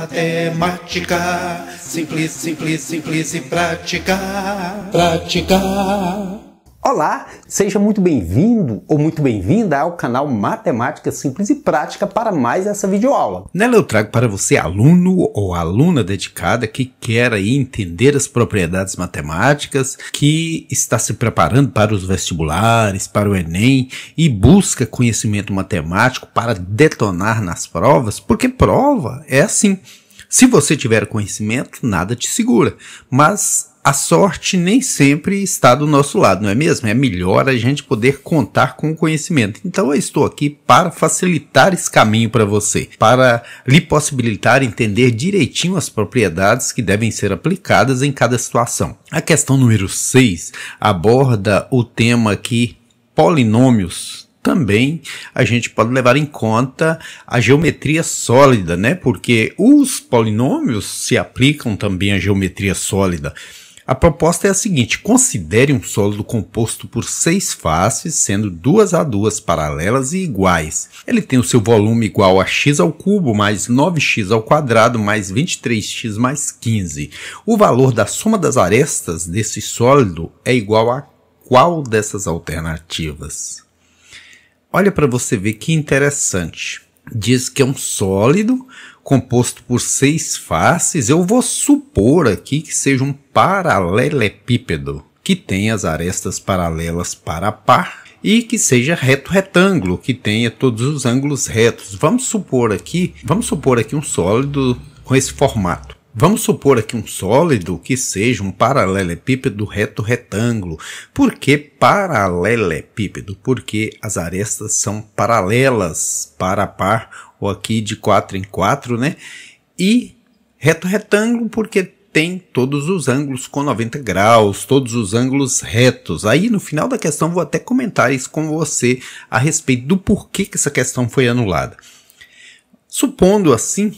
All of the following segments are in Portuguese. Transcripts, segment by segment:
matemática, simples, simples, simples e prática, prática. Olá, seja muito bem-vindo ou muito bem-vinda ao canal Matemática Simples e Prática para mais essa videoaula. Nela eu trago para você aluno ou aluna dedicada que quer aí entender as propriedades matemáticas, que está se preparando para os vestibulares, para o Enem e busca conhecimento matemático para detonar nas provas, porque prova é assim. Se você tiver conhecimento, nada te segura, mas a sorte nem sempre está do nosso lado, não é mesmo? É melhor a gente poder contar com o conhecimento. Então eu estou aqui para facilitar esse caminho para você, para lhe possibilitar entender direitinho as propriedades que devem ser aplicadas em cada situação. A questão número 6 aborda o tema que polinômios também a gente pode levar em conta a geometria sólida, né? Porque os polinômios se aplicam também à geometria sólida. A proposta é a seguinte: considere um sólido composto por seis faces, sendo duas a duas paralelas e iguais. Ele tem o seu volume igual a x ao cubo mais 9x ao quadrado mais 23x mais 15. O valor da soma das arestas desse sólido é igual a qual dessas alternativas? Olha para você ver que interessante diz que é um sólido composto por seis faces. Eu vou supor aqui que seja um paralelepípedo que tem as arestas paralelas para a par e que seja reto retângulo, que tenha todos os ângulos retos. Vamos supor aqui, vamos supor aqui um sólido com esse formato. Vamos supor aqui um sólido que seja um paralelepípedo reto retângulo. Por que paralelepípedo? Porque as arestas são paralelas, par a par, ou aqui de 4 em 4, né? E reto retângulo porque tem todos os ângulos com 90 graus, todos os ângulos retos. Aí no final da questão vou até comentar isso com você a respeito do porquê que essa questão foi anulada. Supondo assim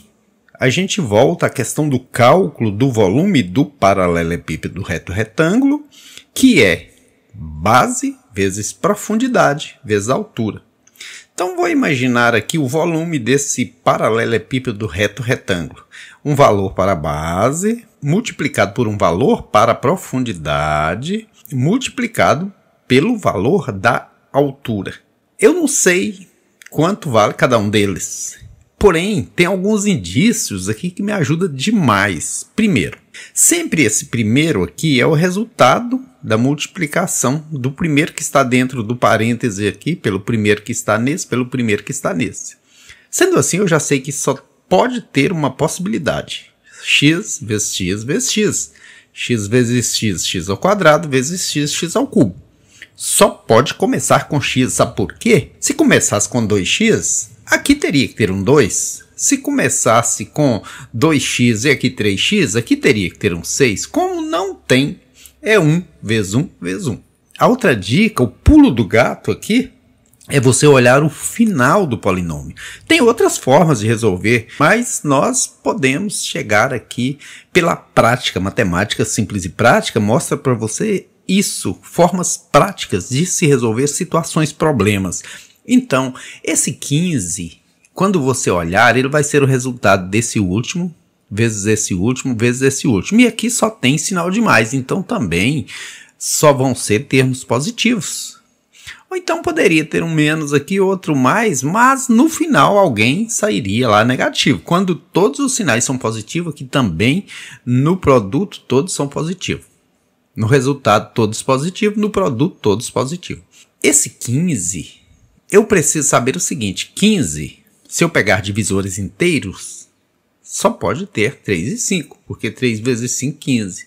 a gente volta à questão do cálculo do volume do paralelepípedo reto retângulo, que é base vezes profundidade vezes altura. Então vou imaginar aqui o volume desse paralelepípedo reto retângulo. Um valor para a base multiplicado por um valor para a profundidade multiplicado pelo valor da altura. Eu não sei quanto vale cada um deles. Porém, tem alguns indícios aqui que me ajudam demais. Primeiro, sempre esse primeiro aqui é o resultado da multiplicação do primeiro que está dentro do parêntese aqui, pelo primeiro que está nesse, pelo primeiro que está nesse. Sendo assim, eu já sei que só pode ter uma possibilidade. x vezes x vezes x. x vezes x, x ao quadrado, vezes x, x ao cubo só pode começar com x, sabe por quê? Se começasse com 2x, aqui teria que ter um 2. Se começasse com 2x e aqui 3x, aqui teria que ter um 6. Como não tem, é 1 vezes 1 vezes 1. A outra dica, o pulo do gato aqui, é você olhar o final do polinômio. Tem outras formas de resolver, mas nós podemos chegar aqui pela prática. Matemática simples e prática mostra para você isso, formas práticas de se resolver situações, problemas. Então, esse 15, quando você olhar, ele vai ser o resultado desse último, vezes esse último, vezes esse último. E aqui só tem sinal de mais, então também só vão ser termos positivos. Ou então poderia ter um menos aqui, outro mais, mas no final alguém sairia lá negativo. Quando todos os sinais são positivos, aqui também no produto todos são positivos. No resultado, todos positivos. No produto, todos positivos. Esse 15, eu preciso saber o seguinte: 15, se eu pegar divisores inteiros, só pode ter 3 e 5, porque 3 vezes 5, 15.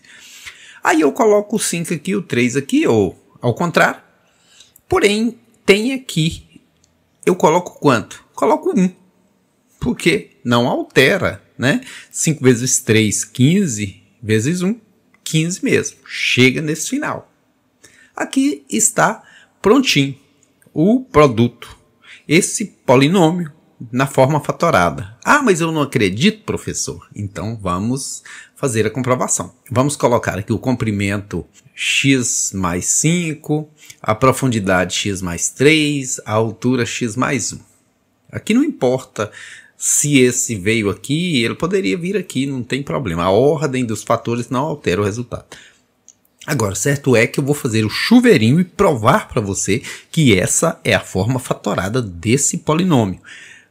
Aí eu coloco o 5 aqui, o 3 aqui, ou ao contrário. Porém, tem aqui, eu coloco quanto? Coloco 1, porque não altera, né? 5 vezes 3, 15, vezes 1, 15 mesmo. Chega nesse final. Aqui está prontinho o produto. Esse polinômio na forma fatorada. Ah, mas eu não acredito, professor. Então vamos fazer a comprovação. Vamos colocar aqui o comprimento x mais 5, a profundidade x mais 3, a altura x mais 1. Aqui não importa se esse veio aqui, ele poderia vir aqui, não tem problema. A ordem dos fatores não altera o resultado. Agora, certo é que eu vou fazer o chuveirinho e provar para você que essa é a forma fatorada desse polinômio.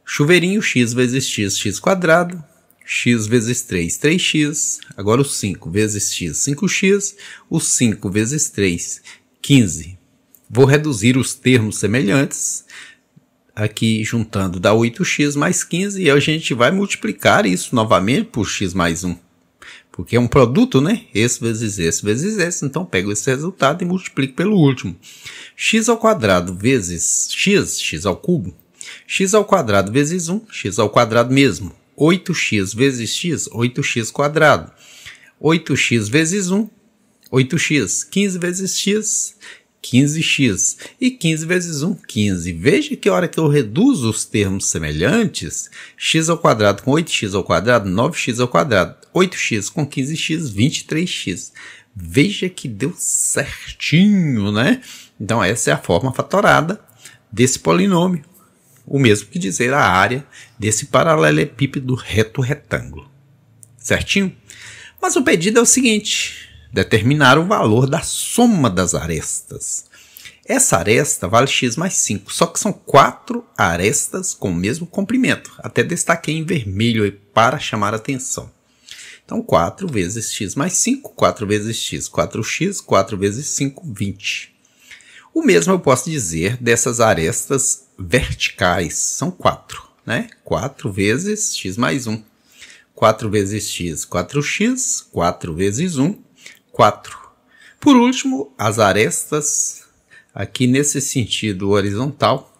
Chuveirinho x vezes x, x quadrado, x vezes 3, 3x, agora o 5 vezes x, 5x, o 5 vezes 3, 15. Vou reduzir os termos semelhantes, aqui juntando, dá 8x mais 15 e a gente vai multiplicar isso novamente por x mais 1. Porque é um produto, né? Esse vezes esse vezes esse. Então, pego esse resultado e multiplico pelo último. x ao quadrado vezes x, x ao cubo. x ao quadrado vezes 1, x ao quadrado mesmo. 8x vezes x, 8x quadrado. 8x vezes 1, 8x. 15 vezes x, 15x. E 15 vezes 1, 15. Veja que hora que eu reduzo os termos semelhantes, x ao quadrado com 8x ao quadrado, 9x ao quadrado, 8x com 15x, 23x. Veja que deu certinho, né? Então essa é a forma fatorada desse polinômio. O mesmo que dizer a área desse paralelepípedo reto retângulo. Certinho? Mas o pedido é o seguinte: determinar o valor da soma das arestas. Essa aresta vale x mais 5, só que são quatro arestas com o mesmo comprimento. Até destaquei em vermelho para chamar a atenção. Então, 4 vezes x mais 5, 4 vezes x, 4x, 4 vezes 5, 20. O mesmo eu posso dizer dessas arestas verticais, são 4, né? 4 vezes x mais 1. 4 vezes x, 4x, 4 vezes 1, 4. Por último, as arestas, aqui nesse sentido horizontal,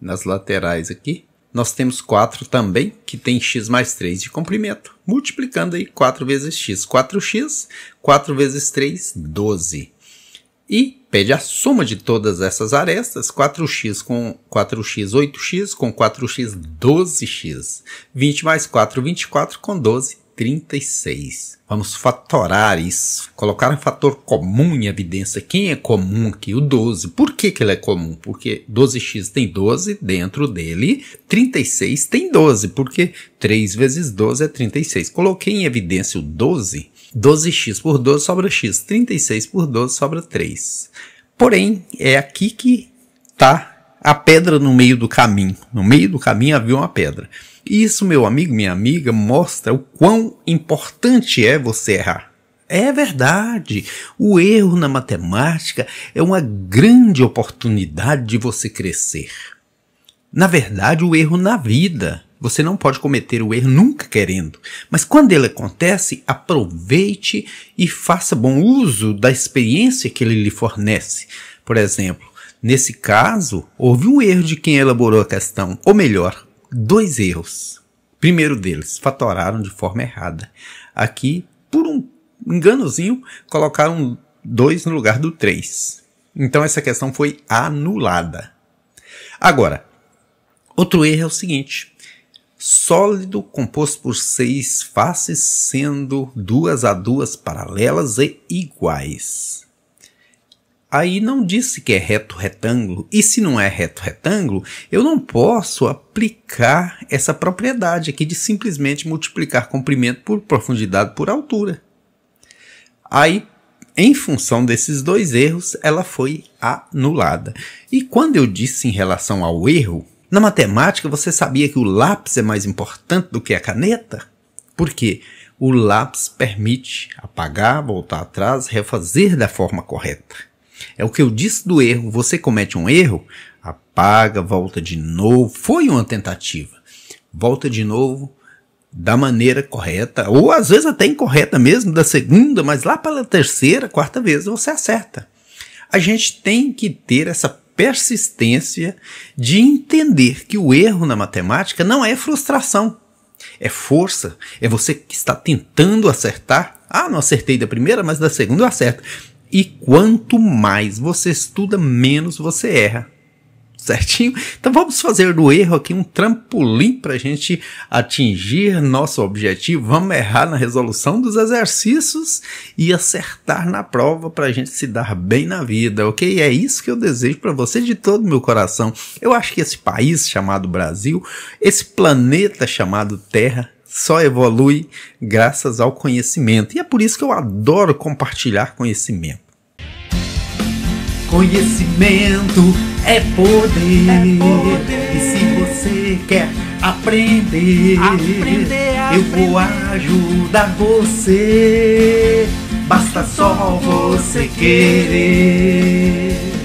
nas laterais aqui, nós temos 4 também, que tem x mais 3 de comprimento, multiplicando aí 4 vezes x, 4x, 4 vezes 3, 12. E pede a soma de todas essas arestas, 4x com 4x, 8x, com 4x, 12x. 20 mais 4, 24, com 12, 36. Vamos fatorar isso, colocar um fator comum em evidência. Quem é comum aqui? O 12. Por que, que ele é comum? Porque 12x tem 12 dentro dele, 36 tem 12, porque 3 vezes 12 é 36. Coloquei em evidência o 12, 12x por 12 sobra x, 36 por 12 sobra 3. Porém, é aqui que está a pedra no meio do caminho. No meio do caminho havia uma pedra. E isso, meu amigo, minha amiga, mostra o quão importante é você errar. É verdade. O erro na matemática é uma grande oportunidade de você crescer. Na verdade, o erro na vida. Você não pode cometer o erro nunca querendo. Mas quando ele acontece, aproveite e faça bom uso da experiência que ele lhe fornece. Por exemplo, Nesse caso, houve um erro de quem elaborou a questão, ou melhor, dois erros. Primeiro deles, fatoraram de forma errada. Aqui, por um enganozinho, colocaram dois no lugar do três. Então essa questão foi anulada. Agora, outro erro é o seguinte: sólido composto por seis faces, sendo duas a duas paralelas e iguais. Aí não disse que é reto retângulo, e se não é reto retângulo, eu não posso aplicar essa propriedade aqui de simplesmente multiplicar comprimento por profundidade por altura. Aí, em função desses dois erros, ela foi anulada. E quando eu disse em relação ao erro, na matemática você sabia que o lápis é mais importante do que a caneta? Por quê? O lápis permite apagar, voltar atrás, refazer da forma correta. É o que eu disse do erro. Você comete um erro, apaga, volta de novo. Foi uma tentativa. Volta de novo da maneira correta, ou às vezes até incorreta mesmo, da segunda, mas lá pela terceira, quarta vez você acerta. A gente tem que ter essa persistência de entender que o erro na matemática não é frustração, é força, é você que está tentando acertar. Ah, não acertei da primeira, mas da segunda eu acerto. E quanto mais você estuda, menos você erra. Certinho? Então vamos fazer do erro aqui um trampolim para a gente atingir nosso objetivo. Vamos errar na resolução dos exercícios e acertar na prova para a gente se dar bem na vida, ok? É isso que eu desejo para você de todo o meu coração. Eu acho que esse país chamado Brasil, esse planeta chamado Terra, só evolui graças ao conhecimento. E é por isso que eu adoro compartilhar conhecimento. Conhecimento é poder. É poder. E se você quer aprender, aprender, aprender. eu vou ajudar você. Basta só você querer.